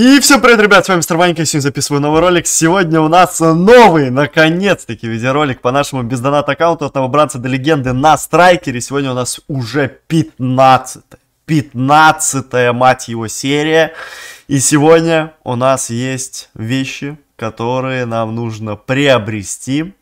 И всем привет, ребят, с вами Мистер Ванька, сегодня записываю новый ролик. Сегодня у нас новый, наконец-таки, видеоролик по нашему бездонат аккаунту от новобранца до легенды на Страйкере. Сегодня у нас уже 15 пятнадцатая мать его, серия. И сегодня у нас есть вещи, которые нам нужно приобрести.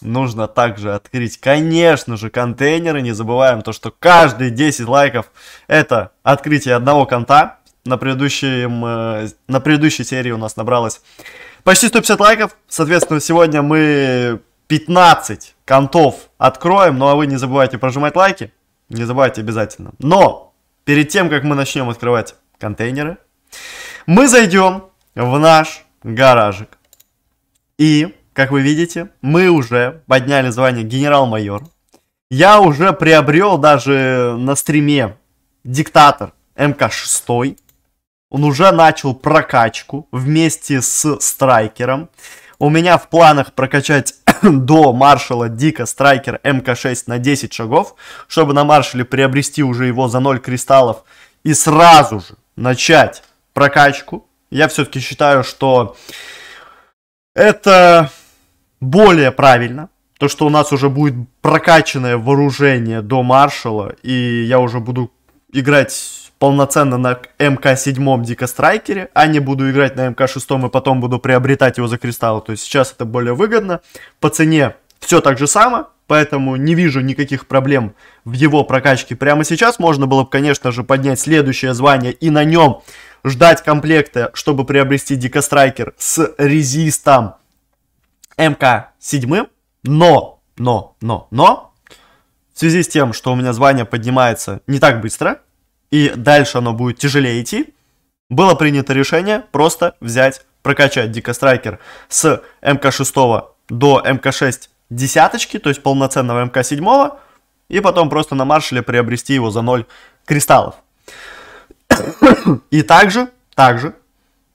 Нужно также открыть, конечно же, контейнеры. Не забываем то, что каждые 10 лайков это открытие одного конта. На, предыдущем, э, на предыдущей серии у нас набралось почти 150 лайков. Соответственно, сегодня мы 15 контов откроем. Ну а вы не забывайте прожимать лайки. Не забывайте обязательно. Но перед тем, как мы начнем открывать контейнеры, мы зайдем в наш гаражик. И, как вы видите, мы уже подняли звание генерал-майор. Я уже приобрел даже на стриме диктатор МК-6. Он уже начал прокачку вместе с страйкером. У меня в планах прокачать до маршала Дика страйкер МК6 на 10 шагов, чтобы на маршале приобрести уже его за 0 кристаллов и сразу же начать прокачку. Я все-таки считаю, что это более правильно, то, что у нас уже будет прокачанное вооружение до маршала, и я уже буду играть полноценно на МК-7 Дикострайкере, а не буду играть на МК-6 и потом буду приобретать его за кристаллы. То есть сейчас это более выгодно. По цене все так же самое, поэтому не вижу никаких проблем в его прокачке прямо сейчас. Можно было бы, конечно же, поднять следующее звание и на нем ждать комплекта, чтобы приобрести Дикострайкер с резистом МК-7. Но, но, но, но, в связи с тем, что у меня звание поднимается не так быстро, и дальше оно будет тяжелее идти, было принято решение просто взять, прокачать Дикострайкер с МК-6 до МК-6 десяточки, то есть полноценного МК-7, и потом просто на маршале приобрести его за 0 кристаллов. и также, также,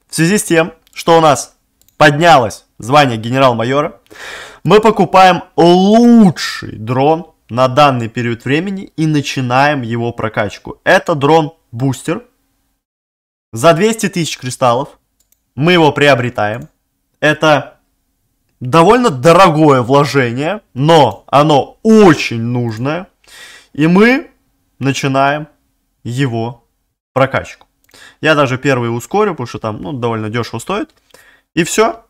в связи с тем, что у нас поднялось звание генерал-майора, мы покупаем лучший дрон на данный период времени и начинаем его прокачку. Это дрон-бустер. За 200 тысяч кристаллов мы его приобретаем. Это довольно дорогое вложение, но оно очень нужное. И мы начинаем его прокачку. Я даже первый ускорю, потому что там ну, довольно дешево стоит. И все.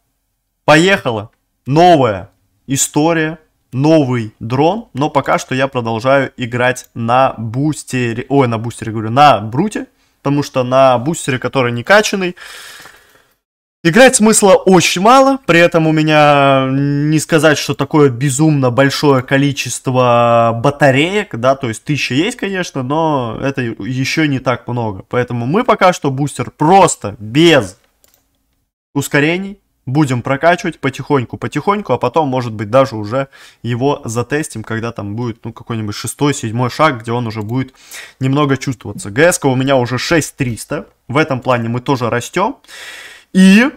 Поехала. Новая история новый дрон, но пока что я продолжаю играть на бустере, ой, на бустере говорю, на бруте, потому что на бустере, который не качанный, Играть смысла очень мало, при этом у меня не сказать, что такое безумно большое количество батареек, да, то есть тысяча есть, конечно, но это еще не так много. Поэтому мы пока что бустер просто без ускорений будем прокачивать потихоньку-потихоньку, а потом, может быть, даже уже его затестим, когда там будет, ну, какой-нибудь шестой, седьмой шаг, где он уже будет немного чувствоваться. ГСК у меня уже 6300, в этом плане мы тоже растем. И,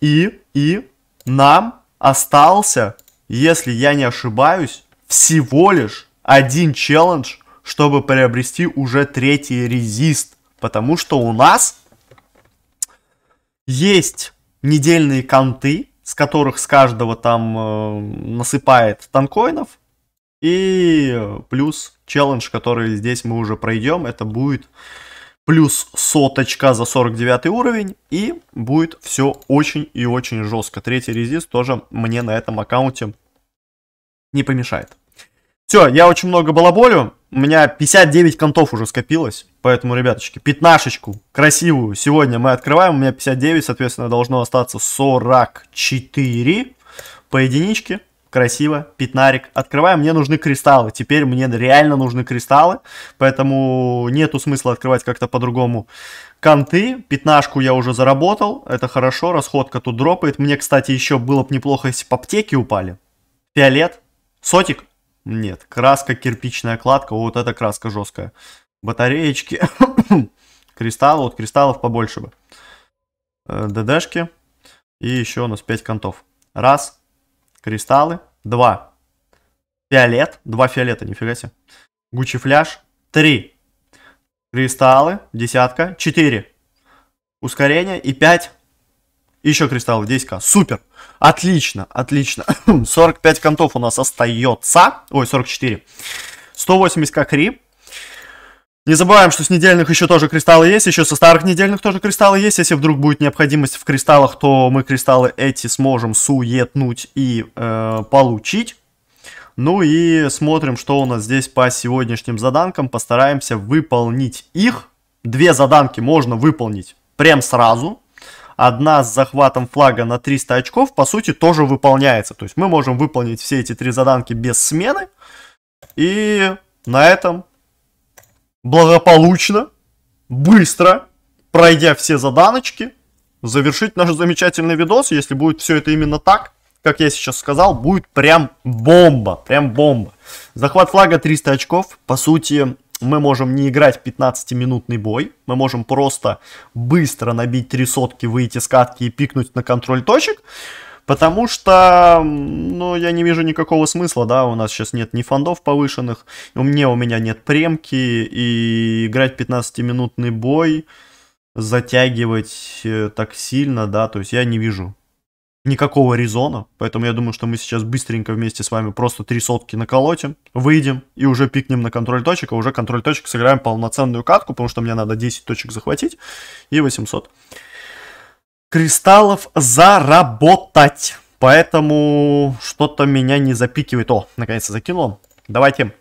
и, и нам остался, если я не ошибаюсь, всего лишь один челлендж, чтобы приобрести уже третий резист, потому что у нас есть недельные конты, с которых с каждого там э, насыпает танкоинов. И плюс челлендж, который здесь мы уже пройдем, это будет плюс соточка за 49 уровень. И будет все очень и очень жестко. Третий резист тоже мне на этом аккаунте не помешает. Все, я очень много балаболю. У меня 59 контов уже скопилось. Поэтому, ребяточки, пятнашечку красивую сегодня мы открываем. У меня 59, соответственно, должно остаться 44 по единичке. Красиво, пятнарик. Открываем, мне нужны кристаллы. Теперь мне реально нужны кристаллы. Поэтому нету смысла открывать как-то по-другому конты. Пятнашку я уже заработал. Это хорошо, расходка тут дропает. Мне, кстати, еще было бы неплохо, если по аптеке упали. Фиолет, сотик, нет, краска, кирпичная кладка, вот эта краска жесткая. Батареечки, кристаллы, вот кристаллов побольше бы. Э, ДДшки. И еще у нас 5 контов. Раз, кристаллы, два, фиолет, два фиолета, нифига себе. Гуччи фляж, три, кристаллы, десятка, четыре, ускорение и пять еще кристаллы 10к. Супер. Отлично, отлично. 45 контов у нас остается. Ой, 44. 180к кри. Не забываем, что с недельных еще тоже кристаллы есть, еще со старых недельных тоже кристаллы есть. Если вдруг будет необходимость в кристаллах, то мы кристаллы эти сможем суетнуть и э, получить. Ну и смотрим, что у нас здесь по сегодняшним заданкам. Постараемся выполнить их. Две заданки можно выполнить прям сразу одна с захватом флага на 300 очков, по сути, тоже выполняется. То есть мы можем выполнить все эти три заданки без смены. И на этом благополучно, быстро, пройдя все заданочки, завершить наш замечательный видос. Если будет все это именно так, как я сейчас сказал, будет прям бомба, прям бомба. Захват флага 300 очков, по сути, мы можем не играть 15-минутный бой, мы можем просто быстро набить три сотки, выйти с катки и пикнуть на контроль точек, потому что, ну, я не вижу никакого смысла, да, у нас сейчас нет ни фондов повышенных, у меня, у меня нет премки, и играть 15-минутный бой, затягивать э, так сильно, да, то есть я не вижу никакого резона, поэтому я думаю, что мы сейчас быстренько вместе с вами просто три сотки наколотим, выйдем и уже пикнем на контроль точек, а уже контроль точек сыграем полноценную катку, потому что мне надо 10 точек захватить и 800 кристаллов заработать. Поэтому что-то меня не запикивает. О, наконец-то закинул. Давайте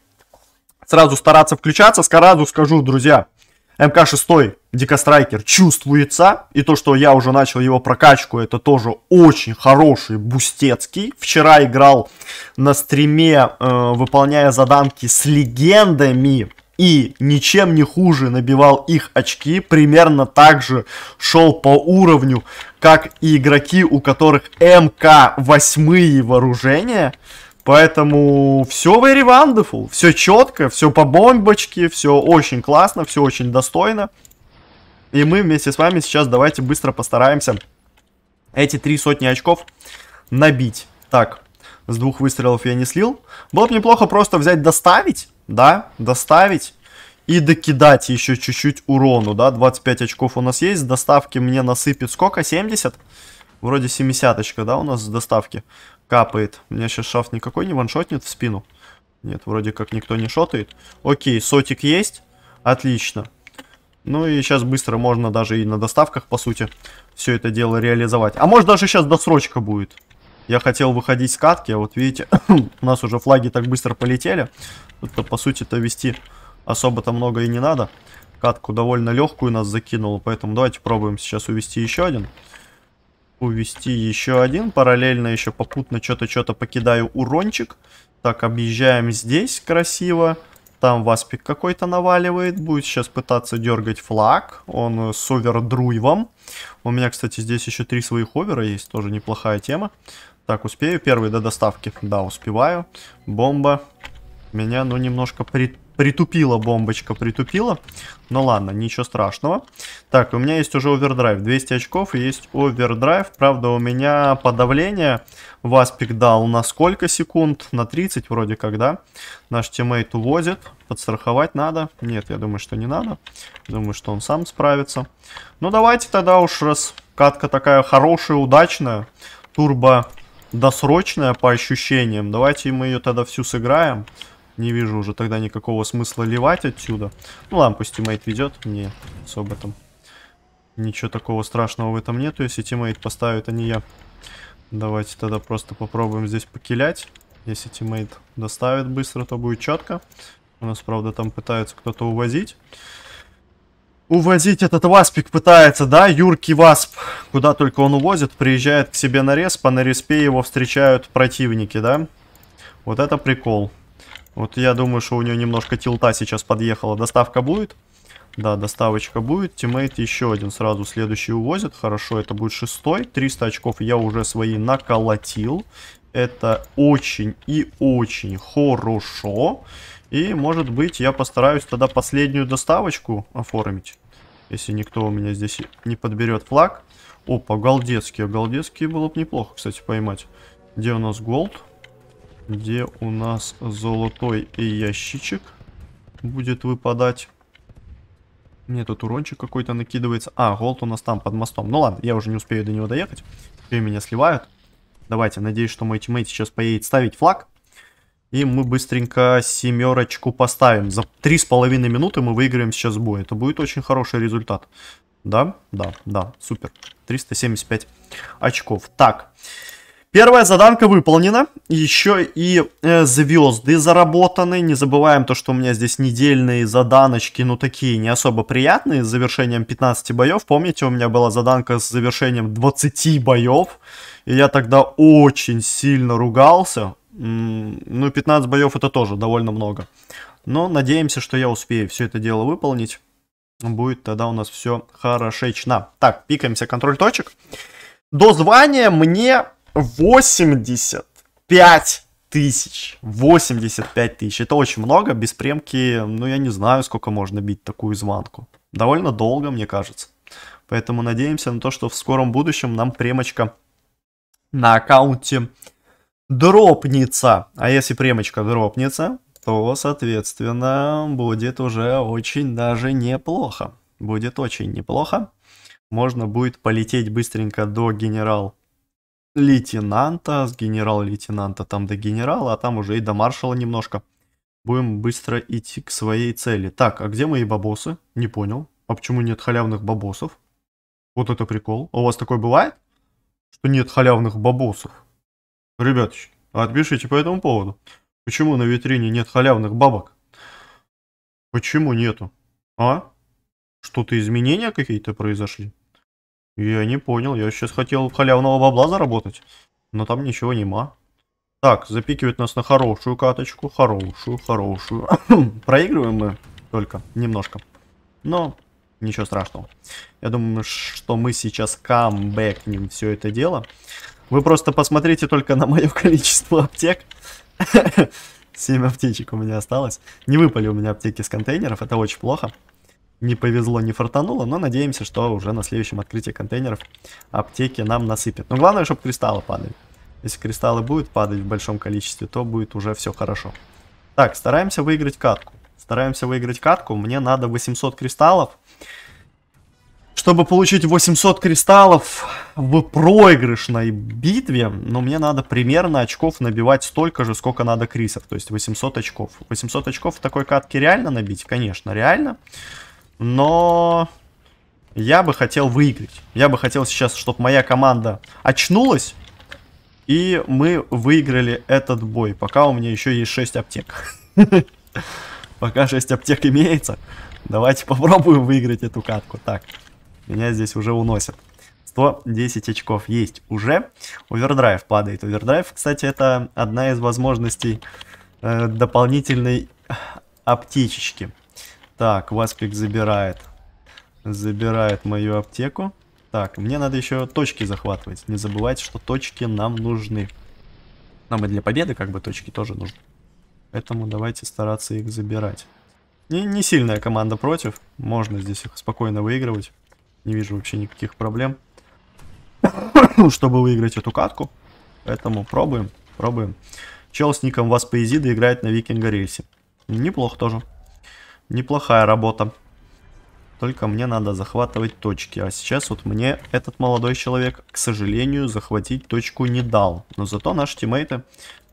сразу стараться включаться. Сразу скажу, друзья, МК-6 Дикострайкер чувствуется, и то, что я уже начал его прокачку, это тоже очень хороший бустецкий. Вчера играл на стриме, э, выполняя заданки с легендами, и ничем не хуже набивал их очки, примерно так же шел по уровню, как и игроки, у которых МК 8 вооружения. Поэтому все very wonderful, все четко, все по бомбочке, все очень классно, все очень достойно. И мы вместе с вами сейчас давайте быстро постараемся эти три сотни очков набить. Так, с двух выстрелов я не слил. Было бы неплохо просто взять доставить, да, доставить и докидать еще чуть-чуть урону, да, 25 очков у нас есть, доставки мне насыпет сколько, 70? Вроде 70 очка, да, у нас с доставки. Капает. Меня сейчас шафт никакой не ваншотнет в спину. Нет, вроде как никто не шотает. Окей, сотик есть. Отлично. Ну и сейчас быстро можно даже и на доставках, по сути, все это дело реализовать. А может даже сейчас досрочка будет. Я хотел выходить с катки, а вот видите, у нас уже флаги так быстро полетели. Тут-то, по сути-то, вести особо-то много и не надо. Катку довольно легкую нас закинуло, поэтому давайте пробуем сейчас увести еще один увести еще один. Параллельно еще попутно что-то, что-то покидаю урончик. Так, объезжаем здесь красиво. Там Васпик какой-то наваливает. Будет сейчас пытаться дергать флаг. Он э, с овердруйвом. У меня, кстати, здесь еще три своих овера есть. Тоже неплохая тема. Так, успею первый до доставки? Да, успеваю. Бомба меня, ну, немножко при Притупила бомбочка, притупила. Но ну ладно, ничего страшного. Так, у меня есть уже овердрайв. 200 очков и есть овердрайв. Правда, у меня подавление. Васпик дал на сколько секунд? На 30 вроде как, да? Наш тиммейт увозит. Подстраховать надо. Нет, я думаю, что не надо. Думаю, что он сам справится. Ну, давайте тогда уж, раз катка такая хорошая, удачная. Турбо досрочная по ощущениям. Давайте мы ее тогда всю сыграем не вижу уже тогда никакого смысла ливать отсюда. Ну ладно, пусть тиммейт ведет, мне особо там ничего такого страшного в этом нету. Если тиммейт поставит, а не я. Давайте тогда просто попробуем здесь покилять. Если тиммейт доставит быстро, то будет четко. У нас, правда, там пытается кто-то увозить. Увозить этот васпик пытается, да? Юркий васп. Куда только он увозит, приезжает к себе на респ, а на респе его встречают противники, да? Вот это прикол. Вот я думаю, что у нее немножко тилта сейчас подъехала. Доставка будет? Да, доставочка будет. Тиммейт еще один сразу следующий увозит. Хорошо, это будет шестой. 300 очков я уже свои наколотил. Это очень и очень хорошо. И, может быть, я постараюсь тогда последнюю доставочку оформить. Если никто у меня здесь не подберет флаг. Опа, голдецкие. Голдецкие было бы неплохо, кстати, поймать. Где у нас голд? где у нас золотой ящичек будет выпадать. Мне тут урончик какой-то накидывается. А, голд у нас там под мостом. Ну ладно, я уже не успею до него доехать. Все меня сливают. Давайте, надеюсь, что мой тиммейт сейчас поедет ставить флаг. И мы быстренько семерочку поставим. За три с половиной минуты мы выиграем сейчас бой. Это будет очень хороший результат. Да, да, да, супер. 375 очков. Так, Первая заданка выполнена, еще и э, звезды заработаны. Не забываем то, что у меня здесь недельные заданочки, ну такие не особо приятные, с завершением 15 боев. Помните, у меня была заданка с завершением 20 боев, и я тогда очень сильно ругался. Ну, 15 боев это тоже довольно много. Но надеемся, что я успею все это дело выполнить. Будет тогда у нас все хорошечно. Так, пикаемся контроль точек. До звания мне 85 тысяч. 85 тысяч. Это очень много. Без премки, ну, я не знаю, сколько можно бить такую изнанку. Довольно долго, мне кажется. Поэтому надеемся на то, что в скором будущем нам премочка на аккаунте дропнется. А если премочка дропнется, то, соответственно, будет уже очень даже неплохо. Будет очень неплохо. Можно будет полететь быстренько до генерал лейтенанта, с генерал-лейтенанта там до генерала, а там уже и до маршала немножко. Будем быстро идти к своей цели. Так, а где мои бабосы? Не понял. А почему нет халявных бабосов? Вот это прикол. А у вас такое бывает? Что нет халявных бабосов? Ребяточки, а отпишите по этому поводу. Почему на витрине нет халявных бабок? Почему нету? А? Что-то изменения какие-то произошли? Я не понял, я сейчас хотел халявного бабла заработать, но там ничего нема. Так, запикивает нас на хорошую каточку, хорошую, хорошую. Проигрываем мы только немножко, но ничего страшного. Я думаю, что мы сейчас камбэкнем все это дело. Вы просто посмотрите только на мое количество аптек. 7 аптечек у меня осталось. Не выпали у меня аптеки с контейнеров, это очень плохо не повезло, не фартануло, но надеемся, что уже на следующем открытии контейнеров аптеки нам насыпят. Но главное, чтобы кристаллы падали. Если кристаллы будут падать в большом количестве, то будет уже все хорошо. Так, стараемся выиграть катку. Стараемся выиграть катку. Мне надо 800 кристаллов. Чтобы получить 800 кристаллов в проигрышной битве, но мне надо примерно очков набивать столько же, сколько надо крисов. То есть 800 очков. 800 очков в такой катке реально набить? Конечно, Реально но я бы хотел выиграть. Я бы хотел сейчас, чтобы моя команда очнулась, и мы выиграли этот бой. Пока у меня еще есть 6 аптек. Пока 6 аптек имеется. Давайте попробуем выиграть эту катку. Так, меня здесь уже уносят. 110 очков есть уже. Овердрайв падает. Овердрайв, кстати, это одна из возможностей э, дополнительной аптечечки. Так, Васпик забирает. Забирает мою аптеку. Так, мне надо еще точки захватывать. Не забывайте, что точки нам нужны. Нам и для победы как бы точки тоже нужны. Поэтому давайте стараться их забирать. Не, не сильная команда против. Можно здесь их спокойно выигрывать. Не вижу вообще никаких проблем. Чтобы выиграть эту катку. Поэтому пробуем, пробуем. Чел с ником Васпаизида играет на Викинга Рельсе. Неплохо тоже. Неплохая работа. Только мне надо захватывать точки. А сейчас вот мне этот молодой человек, к сожалению, захватить точку не дал. Но зато наши тиммейты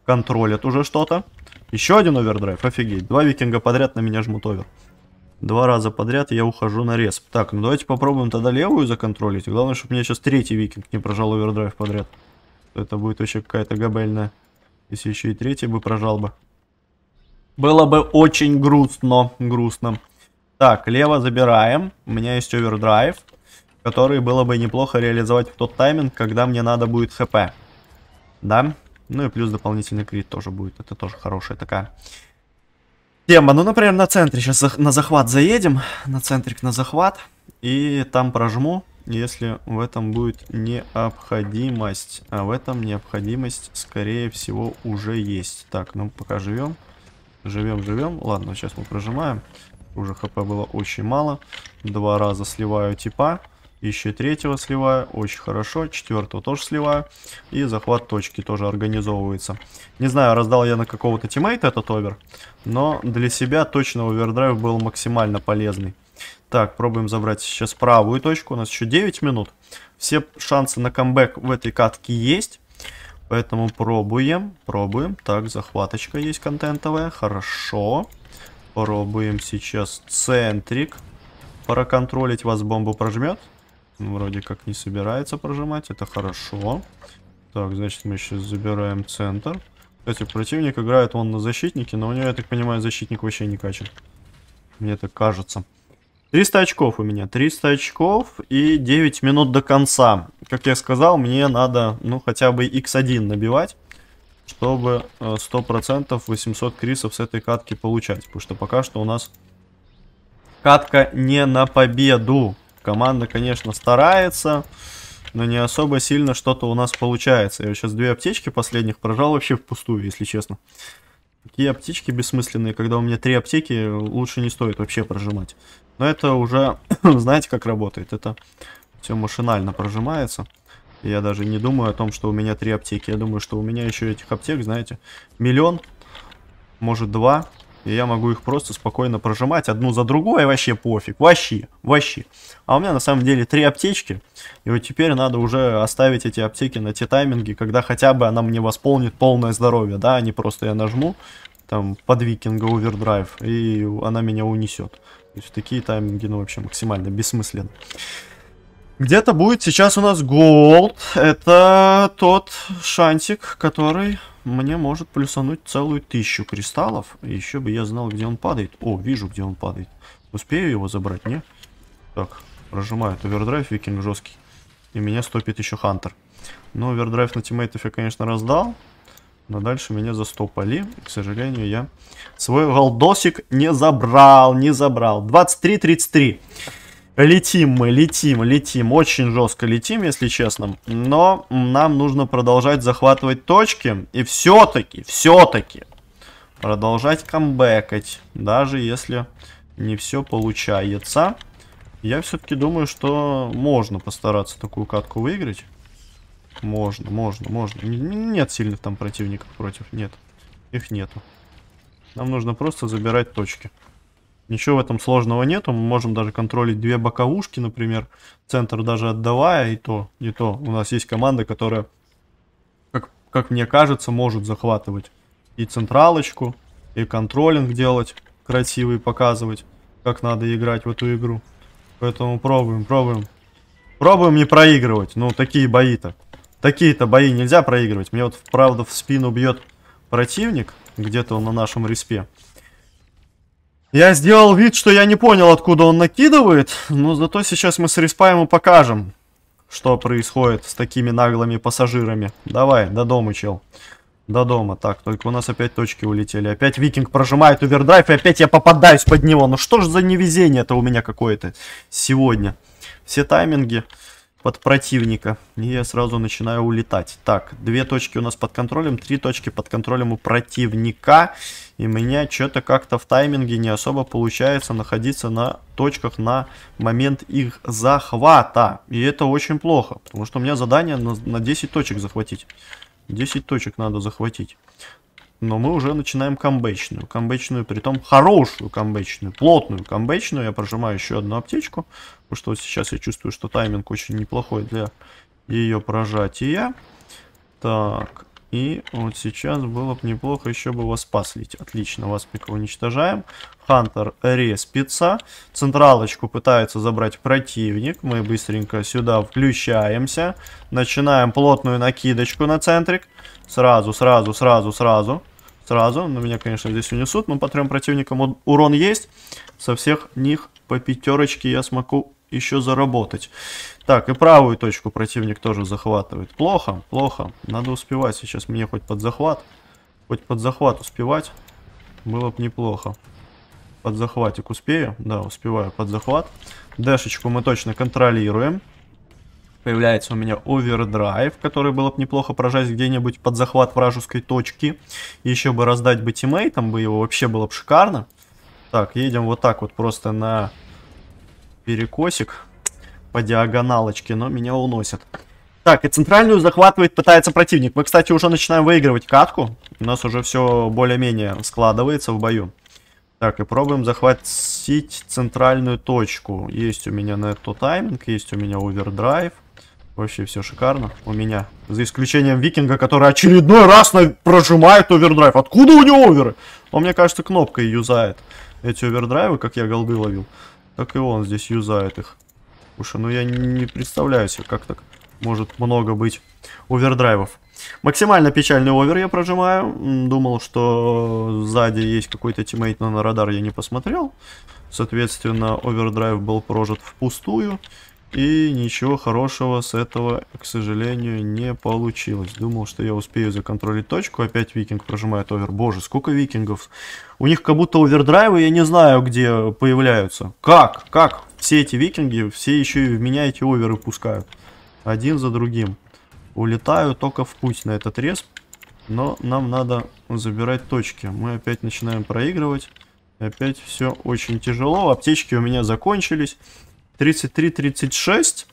контролят уже что-то. Еще один овердрайв, офигеть. Два викинга подряд на меня жмут овер. Два раза подряд я ухожу на респ. Так, ну давайте попробуем тогда левую законтролить. Главное, чтобы мне сейчас третий викинг не прожал овердрайв подряд. Это будет вообще какая-то габельная. Если еще и третий бы прожал бы. Было бы очень грустно. Грустно. Так, лево забираем. У меня есть овердрайв, который было бы неплохо реализовать в тот тайминг, когда мне надо будет хп. Да? Ну и плюс дополнительный крит тоже будет. Это тоже хорошая такая тема. Ну, например, на центре. Сейчас на захват заедем. На центрик на захват. И там прожму, если в этом будет необходимость. А в этом необходимость, скорее всего, уже есть. Так, ну пока живем. Живем, живем. Ладно, сейчас мы прожимаем. Уже хп было очень мало. Два раза сливаю типа. Еще третьего сливаю, очень хорошо. Четвертого тоже сливаю. И захват точки тоже организовывается. Не знаю, раздал я на какого-то тиммейта этот овер. Но для себя точно овердрайв был максимально полезный. Так, пробуем забрать сейчас правую точку. У нас еще 9 минут. Все шансы на камбэк в этой катке есть. Поэтому пробуем, пробуем. Так, захваточка есть контентовая, хорошо. Пробуем сейчас центрик. Проконтролить вас бомбу прожмет. Вроде как не собирается прожимать, это хорошо. Так, значит мы сейчас забираем центр. Кстати, противник играет он на защитнике, но у него, я так понимаю, защитник вообще не качает. Мне так кажется. 300 очков у меня, 300 очков и 9 минут до конца. Как я сказал, мне надо, ну, хотя бы x1 набивать, чтобы 100% э, 800 крисов с этой катки получать. Потому что пока что у нас катка не на победу. Команда, конечно, старается, но не особо сильно что-то у нас получается. Я сейчас две аптечки последних прожал вообще впустую, если честно. Такие аптечки бессмысленные, когда у меня три аптеки, лучше не стоит вообще прожимать. Но это уже, знаете, как работает? Это все машинально прожимается. Я даже не думаю о том, что у меня три аптеки. Я думаю, что у меня еще этих аптек, знаете, миллион, может два. И я могу их просто спокойно прожимать одну за другой, вообще пофиг, вообще, вообще. А у меня на самом деле три аптечки, и вот теперь надо уже оставить эти аптеки на те тайминги, когда хотя бы она мне восполнит полное здоровье, да, а не просто я нажму, там, под викинга овердрайв, и она меня унесет. То есть такие тайминги, ну, вообще максимально бессмысленно. Где-то будет сейчас у нас голд. Это тот шантик, который мне может плюсануть целую тысячу кристаллов. Еще бы я знал, где он падает. О, вижу, где он падает. Успею его забрать, не? Так, прожимают. Овердрайв викинг жесткий. И меня стопит еще хантер. Но овердрайв на тиммейтов я, конечно, раздал. Но дальше меня застопали. К сожалению, я свой голдосик не забрал, не забрал. 23-33. Летим мы, летим, летим. Очень жестко летим, если честно. Но нам нужно продолжать захватывать точки. И все-таки, все-таки продолжать камбэкать. Даже если не все получается. Я все-таки думаю, что можно постараться такую катку выиграть. Можно, можно, можно. Нет сильных там противников против, нет. Их нету. Нам нужно просто забирать точки. Ничего в этом сложного нету. Мы можем даже контролить две боковушки, например. Центр даже отдавая, и то, и то. У нас есть команда, которая, как, как мне кажется, может захватывать и централочку, и контролинг делать красивый, показывать, как надо играть в эту игру. Поэтому пробуем, пробуем. Пробуем не проигрывать. Ну, такие бои-то. Такие-то бои нельзя проигрывать. Мне вот, правда, в спину бьет противник. Где-то он на нашем респе. Я сделал вид, что я не понял, откуда он накидывает. Но зато сейчас мы с респа ему покажем, что происходит с такими наглыми пассажирами. Давай, до дома, чел. До дома. Так, только у нас опять точки улетели. Опять Викинг прожимает овердрайв, и опять я попадаюсь под него. Ну что ж за невезение это у меня какое-то сегодня. Все тайминги под противника. И я сразу начинаю улетать. Так, две точки у нас под контролем, три точки под контролем у противника. И у меня что-то как-то в тайминге не особо получается находиться на точках на момент их захвата. И это очень плохо, потому что у меня задание на, на 10 точек захватить. 10 точек надо захватить. Но мы уже начинаем камбэчную. Камбэчную, притом хорошую камбэчную, плотную камбэчную. Я прожимаю еще одну аптечку что сейчас я чувствую, что тайминг очень неплохой для ее прожатия. Так, и вот сейчас было бы неплохо еще бы вас спаслить. Отлично, вас пика уничтожаем. Хантер респится. Централочку пытается забрать противник. Мы быстренько сюда включаемся. Начинаем плотную накидочку на центрик. Сразу, сразу, сразу, сразу. Сразу. Но ну, меня, конечно, здесь унесут. Но по трем противникам урон есть. Со всех них по пятерочке я смогу еще заработать. Так, и правую точку противник тоже захватывает. Плохо, плохо. Надо успевать сейчас мне хоть под захват. Хоть под захват успевать. Было бы неплохо. Под захватик успею. Да, успеваю под захват. Дэшечку мы точно контролируем. Появляется у меня овердрайв, который было бы неплохо прожать где-нибудь под захват вражеской точки. Еще бы раздать бы тиммейтам, бы его вообще было бы шикарно. Так, едем вот так вот просто на перекосик по диагоналочке, но меня уносят. Так, и центральную захватывает, пытается противник. Мы, кстати, уже начинаем выигрывать катку. У нас уже все более-менее складывается в бою. Так, и пробуем захватить центральную точку. Есть у меня на эту тайминг, есть у меня овердрайв. Вообще все шикарно у меня. За исключением Викинга, который очередной раз на... прожимает овердрайв. Откуда у него оверы? Он, мне кажется, кнопкой юзает эти овердрайвы, как я голды ловил так и он здесь юзает их. Слушай, ну я не представляю себе, как так может много быть овердрайвов. Максимально печальный овер я прожимаю. Думал, что сзади есть какой-то тиммейт, но на радар я не посмотрел. Соответственно, овердрайв был прожит впустую. пустую. И ничего хорошего с этого, к сожалению, не получилось. Думал, что я успею законтролить точку. Опять викинг прожимает овер. Боже, сколько викингов. У них как будто овердрайвы, я не знаю, где появляются. Как? Как? Все эти викинги, все еще и в меня эти оверы пускают. Один за другим. Улетаю только в путь на этот рез. Но нам надо забирать точки. Мы опять начинаем проигрывать. Опять все очень тяжело. Аптечки у меня закончились. 33-36.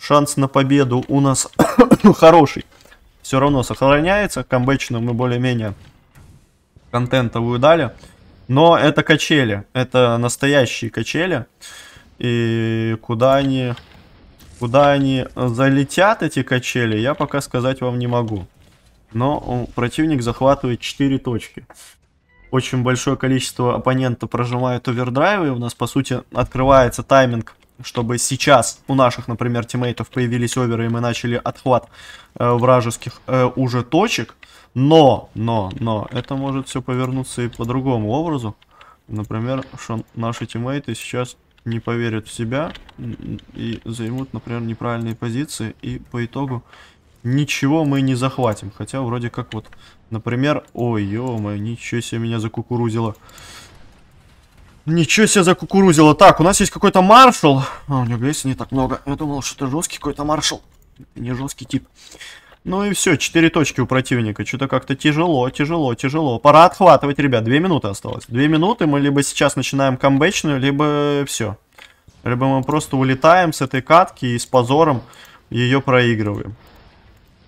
Шанс на победу у нас хороший. Все равно сохраняется. Камбэчную мы более-менее контентовую дали. Но это качели. Это настоящие качели. И куда они... Куда они залетят, эти качели, я пока сказать вам не могу. Но противник захватывает 4 точки очень большое количество оппонента прожимает овердрайвы, у нас, по сути, открывается тайминг чтобы сейчас у наших, например, тиммейтов появились оверы, и мы начали отхват э, вражеских э, уже точек. Но, но, но, это может все повернуться и по другому образу. Например, что наши тиммейты сейчас не поверят в себя и займут, например, неправильные позиции, и по итогу ничего мы не захватим. Хотя вроде как вот, например, ой, ё ничего себе меня закукурузило. Ничего себе закукурузило. Так, у нас есть какой-то маршал. А, у него грейса не так много. Я думал, что это жесткий какой-то маршал. не жесткий тип. Ну и все, 4 точки у противника. Что-то как-то тяжело, тяжело, тяжело. Пора отхватывать, ребят. 2 минуты осталось. 2 минуты мы либо сейчас начинаем камбэчную, либо все. Либо мы просто улетаем с этой катки и с позором ее проигрываем.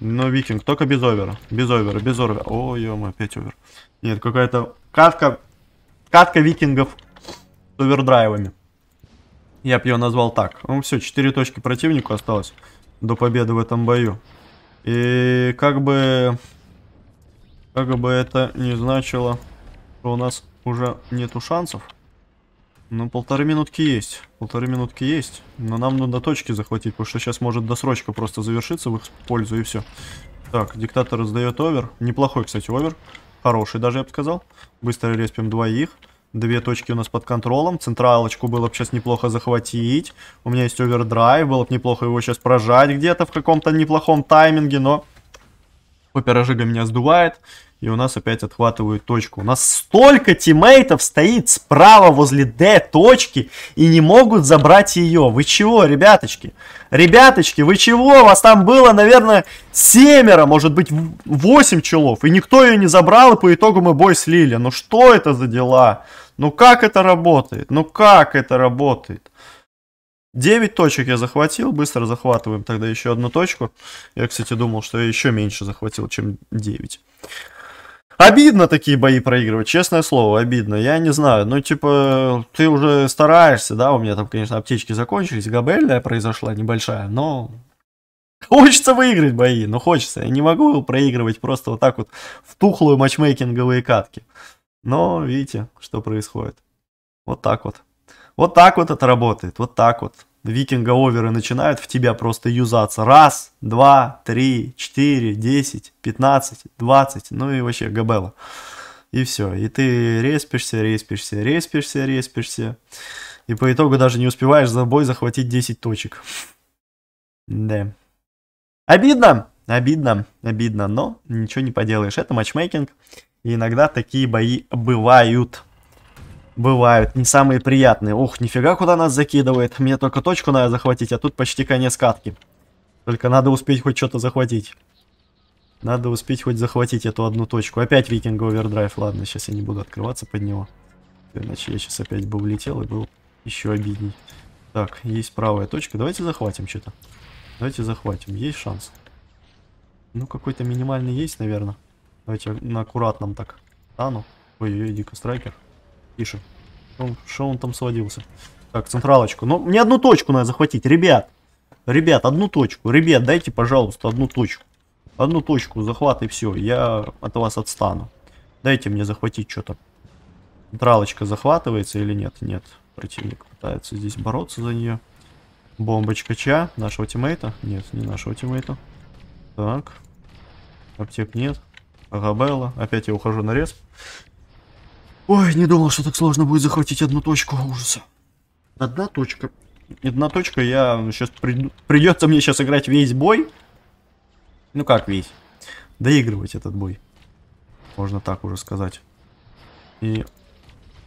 Но ну, викинг только без овера. Без овера, без овера. ой ё опять овер. Нет, какая-то катка... Катка викингов овердрайвами. Я бы ее назвал так. Ну все, 4 точки противнику осталось до победы в этом бою. И как бы... Как бы это не значило, что у нас уже нету шансов. Ну, полторы минутки есть. Полторы минутки есть. Но нам надо точки захватить, потому что сейчас может досрочка просто завершиться в их пользу и все. Так, диктатор раздает овер. Неплохой, кстати, овер. Хороший даже, я бы сказал. Быстро респим двоих. их. Две точки у нас под контролем. Централочку было бы сейчас неплохо захватить. У меня есть овердрайв. Было бы неплохо его сейчас прожать где-то в каком-то неплохом тайминге, но... По меня сдувает. И у нас опять отхватывают точку. У нас столько тиммейтов стоит справа возле Д точки и не могут забрать ее. Вы чего, ребяточки? Ребяточки, вы чего? У Вас там было, наверное, семеро, может быть, восемь челов. И никто ее не забрал, и по итогу мы бой слили. Ну что это за дела? Ну как это работает? Ну как это работает? 9 точек я захватил, быстро захватываем тогда еще одну точку. Я, кстати, думал, что я еще меньше захватил, чем 9. Обидно такие бои проигрывать, честное слово, обидно. Я не знаю, ну, типа, ты уже стараешься, да, у меня там, конечно, аптечки закончились, габельная произошла небольшая, но... Хочется выиграть бои, но ну хочется. Я не могу проигрывать просто вот так вот в тухлую матчмейкинговые катки. Но видите, что происходит. Вот так вот. Вот так вот это работает, вот так вот. Викинга-оверы начинают в тебя просто юзаться. Раз, два, три, четыре, десять, пятнадцать, двадцать, ну и вообще габела. И все, и ты респишься, респишься, респишься, респишься. И по итогу даже не успеваешь за бой захватить 10 точек. Да. Обидно, обидно, обидно, но ничего не поделаешь. Это матчмейкинг. И иногда такие бои бывают. Бывают, не самые приятные. Ух, нифига куда нас закидывает. Мне только точку надо захватить, а тут почти конец катки. Только надо успеть хоть что-то захватить. Надо успеть хоть захватить эту одну точку. Опять викинг овердрайв. Ладно, сейчас я не буду открываться под него. Иначе я сейчас опять бы улетел и был еще обидней. Так, есть правая точка. Давайте захватим что-то. Давайте захватим. Есть шанс. Ну, какой-то минимальный есть, наверное. Давайте на аккуратном так. А ну. Ой-ой-ой, дико страйкер. Тише. Что он, там сводился? Так, централочку. Но ну, мне одну точку надо захватить, ребят. Ребят, одну точку. Ребят, дайте, пожалуйста, одну точку. Одну точку, захват и все. Я от вас отстану. Дайте мне захватить что-то. Дралочка захватывается или нет? Нет. Противник пытается здесь бороться за нее. Бомбочка Ча. Нашего тиммейта? Нет, не нашего тиммейта. Так. Аптек нет. Агабелла. Опять я ухожу на рез. Ой, не думал, что так сложно будет захватить одну точку ужаса. Одна точка. Одна точка, я сейчас при... придется мне сейчас играть весь бой. Ну как весь? Доигрывать этот бой. Можно так уже сказать. И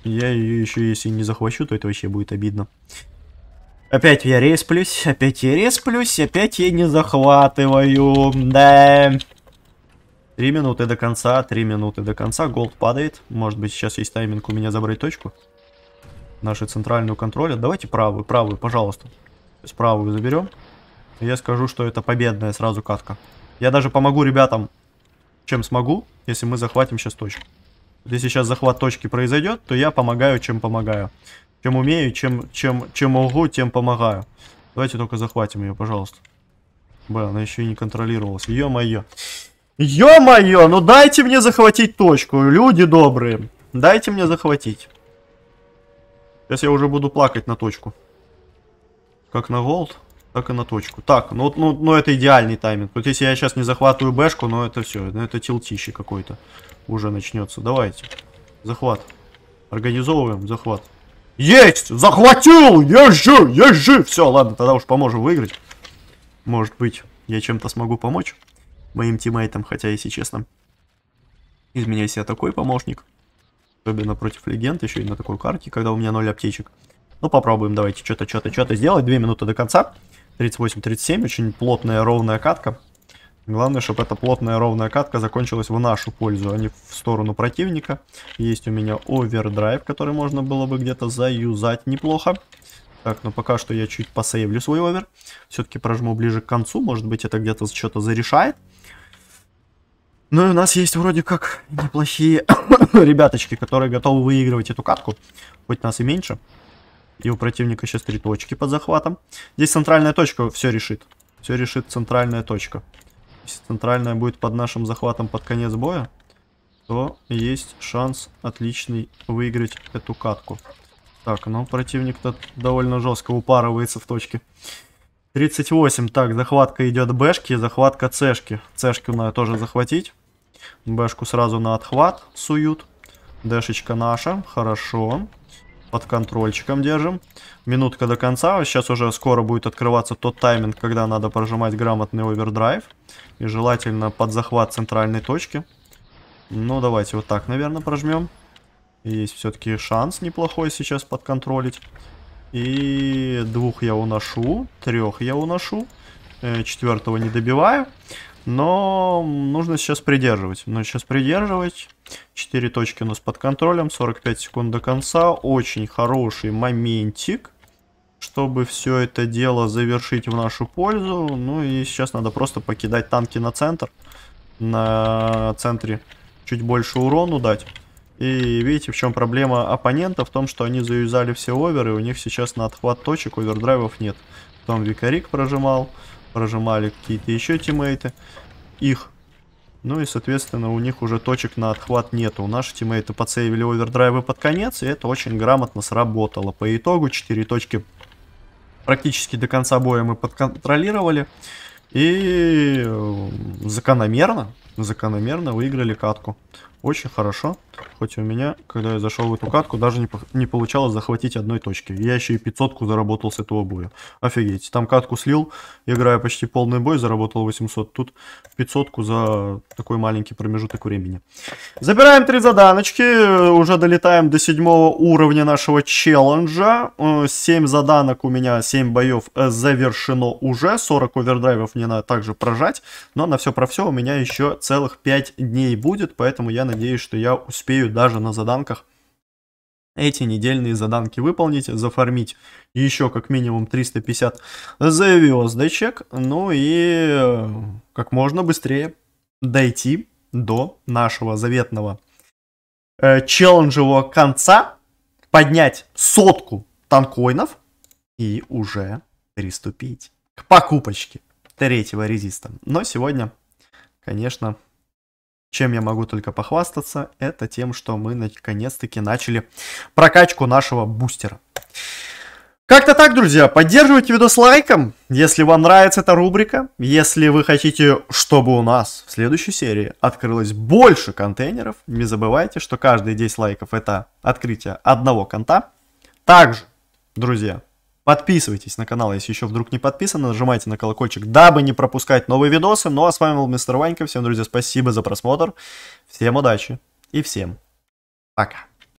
я ее еще, если не захвачу, то это вообще будет обидно. Опять я респлюсь, опять я респлюсь, опять я не захватываю. Да. Три минуты до конца, три минуты до конца. Голд падает. Может быть, сейчас есть тайминг у меня забрать точку. Нашу центральную контролят. Давайте правую, правую, пожалуйста. С есть правую заберем. Я скажу, что это победная сразу катка. Я даже помогу ребятам, чем смогу, если мы захватим сейчас точку. Если сейчас захват точки произойдет, то я помогаю, чем помогаю. Чем умею, чем, чем, чем могу, тем помогаю. Давайте только захватим ее, пожалуйста. Бля, она еще и не контролировалась. Ё-моё. Ё-моё, ну дайте мне захватить точку, люди добрые. Дайте мне захватить. Сейчас я уже буду плакать на точку. Как на голд, так и на точку. Так, ну, ну, ну это идеальный тайминг. Вот если я сейчас не захватываю бэшку, но ну, это все, ну это тилтище какой-то уже начнется. Давайте. Захват. Организовываем захват. Есть! Захватил! Ежи! Ежи! Все, ладно, тогда уж поможем выиграть. Может быть, я чем-то смогу помочь моим тиммейтам, хотя, если честно, из меня себя такой помощник. Особенно против легенд, еще и на такой карте, когда у меня 0 аптечек. Ну, попробуем, давайте, что-то, что-то, что-то сделать. Две минуты до конца. 38-37, очень плотная, ровная катка. Главное, чтобы эта плотная, ровная катка закончилась в нашу пользу, а не в сторону противника. Есть у меня овердрайв, который можно было бы где-то заюзать неплохо. Так, но ну, пока что я чуть посейвлю свой овер. Все-таки прожму ближе к концу, может быть это где-то что-то зарешает. Ну и у нас есть вроде как неплохие ребяточки, которые готовы выигрывать эту катку. Хоть нас и меньше. И у противника сейчас три точки под захватом. Здесь центральная точка все решит. Все решит центральная точка. Если центральная будет под нашим захватом под конец боя, то есть шанс отличный выиграть эту катку. Так, ну противник-то довольно жестко упарывается в точке. 38. Так, захватка идет Бшки, захватка Цшки. Цшки надо тоже захватить. Бэшку сразу на отхват суют. Дэшечка наша, хорошо. Под контрольчиком держим. Минутка до конца. Сейчас уже скоро будет открываться тот тайминг, когда надо прожимать грамотный овердрайв. И желательно под захват центральной точки. Ну, давайте вот так, наверное, прожмем. Есть все-таки шанс неплохой сейчас подконтролить. И двух я уношу, трех я уношу, э, четвертого не добиваю. Но нужно сейчас придерживать. Нужно сейчас придерживать. 4 точки у нас под контролем. 45 секунд до конца. Очень хороший моментик, чтобы все это дело завершить в нашу пользу. Ну и сейчас надо просто покидать танки на центр. На центре чуть больше урону дать. И видите, в чем проблема оппонента? В том, что они заюзали все оверы, у них сейчас на отхват точек овердрайвов нет потом Викарик прожимал, прожимали какие-то еще тиммейты, их. Ну и, соответственно, у них уже точек на отхват нету. У Наши тиммейты подсейвили овердрайвы под конец, и это очень грамотно сработало. По итогу 4 точки практически до конца боя мы подконтролировали. И э, закономерно, закономерно выиграли катку. Очень хорошо. Хоть у меня, когда я зашел в эту катку, даже не, по не получалось захватить одной точки. Я еще и 500 заработал с этого боя. Офигеть. Там катку слил, играя почти полный бой, заработал 800. Тут 500 за такой маленький промежуток времени. Забираем три заданочки. Уже долетаем до седьмого уровня нашего челленджа. 7 э, заданок у меня, 7 боев э, завершено уже. 40 овердрайвов мне надо также прожать. Но на все про все у меня еще целых 5 дней будет, поэтому я на Надеюсь, что я успею даже на заданках эти недельные заданки выполнить, зафармить еще как минимум 350 звездочек, ну и э, как можно быстрее дойти до нашего заветного э, челленджевого конца, поднять сотку танкоинов и уже приступить к покупочке третьего резиста. Но сегодня, конечно, чем я могу только похвастаться, это тем, что мы наконец-таки начали прокачку нашего бустера. Как-то так, друзья, поддерживайте видос лайком, если вам нравится эта рубрика, если вы хотите, чтобы у нас в следующей серии открылось больше контейнеров, не забывайте, что каждые 10 лайков это открытие одного конта. Также, друзья, Подписывайтесь на канал, если еще вдруг не подписаны, нажимайте на колокольчик, дабы не пропускать новые видосы. Ну а с вами был Мистер Ванька, всем, друзья, спасибо за просмотр, всем удачи и всем пока.